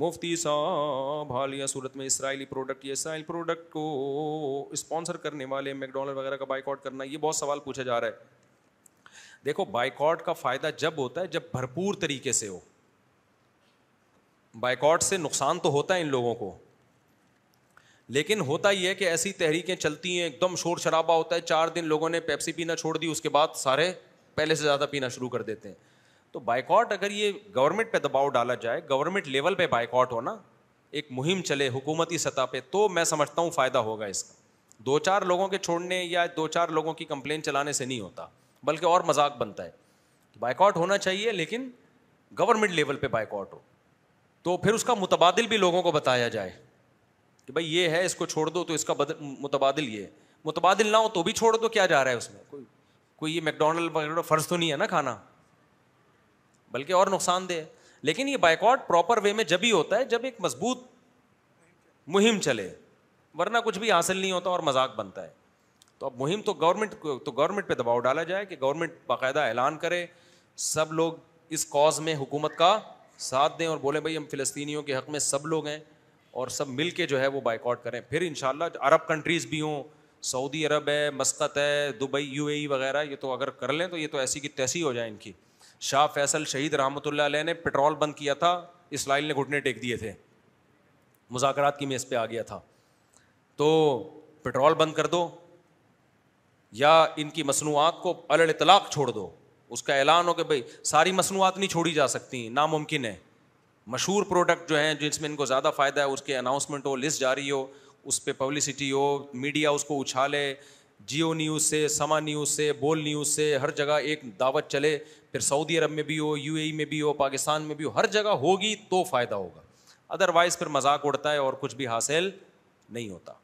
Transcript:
मुफ्ती साहब हालिया सूरत में इसराइली प्रोडक्ट या इसराइल प्रोडक्ट को स्पॉन्सर करने वाले मैकडोनल्ड वगैरह का बाइकआउट करना ये बहुत सवाल पूछा जा रहा है देखो बाइकआउट का फ़ायदा जब होता है जब भरपूर तरीके से हो बाइकआउट से नुकसान तो होता है इन लोगों को लेकिन होता ही है कि ऐसी तहरीकें चलती हैं एकदम शोर शराबा होता है चार दिन लोगों ने पेप्सी पीना छोड़ दी उसके बाद सारे पहले से ज़्यादा पीना शुरू कर देते हैं तो बाइकआउट अगर ये गवर्नमेंट पे दबाव डाला जाए गवर्नमेंट लेवल पे बाइकआउट होना एक मुहिम चले हुकूमती सतह पे तो मैं समझता हूँ फ़ायदा होगा इसका दो चार लोगों के छोड़ने या दो चार लोगों की कंप्लेन चलाने से नहीं होता बल्कि और मजाक बनता है तो बाइकआउट होना चाहिए लेकिन गवर्नमेंट लेवल पर बाइकआउट हो तो फिर उसका मुतबादल भी लोगों को बताया जाए कि भाई ये है इसको छोड़ दो तो इसका मुतबादल ये मुतबादल ना हो तो भी छोड़ दो क्या जा रहा है उसमें कोई कोई ये मैकडोनल्ड वगैरह फ़र्ज़ तो नहीं है ना खाना बल्कि और नुकसान है लेकिन ये बाइकॉट प्रॉपर वे में जब ही होता है जब एक मजबूत मुहिम चले वरना कुछ भी हासिल नहीं होता और मजाक बनता है तो अब मुहिम तो गवर्नमेंट तो गवर्नमेंट पर दबाव डाला जाए कि गवर्नमेंट बाकायदा ऐलान करे सब लोग इस कॉज में हुकूमत का साथ दें और बोलें भाई हम फ़िलिस्तीनियों के हक़ में सब लोग हैं और सब मिल के जो है वो बाइकआउट करें फिर इन अरब कंट्रीज़ भी हों सऊदी अरब है मस्कत है दुबई यूएई वगैरह ये तो अगर कर लें तो ये तो ऐसी की तैसी हो जाए इनकी शाह फैसल शहीद रहमत ने पेट्रोल बंद किया था इसराइल ने घुटने टेक दिए थे मुजाकर की मेज़ पर आ गया था तो पेट्रोल बंद कर दो या इनकी मसनूआत को अल तलाक छोड़ दो उसका ऐलान हो कि भाई सारी मसनूआत नहीं छोड़ी जा सकती नामुमकिन है मशहूर प्रोडक्ट जो हैं जिसमें इनको ज़्यादा फ़ायदा है उसके अनाउंसमेंट हो लिस्ट जारी हो उस पर पब्लिसिटी हो मीडिया उसको उछाले जियो न्यूज़ से समा न्यूज़ से बोल न्यूज़ से हर जगह एक दावत चले फिर सऊदी अरब में भी हो यूएई में भी हो पाकिस्तान में भी हो हर जगह होगी तो फ़ायदा होगा अदरवाइज़ फिर मजाक उड़ता है और कुछ भी हासिल नहीं होता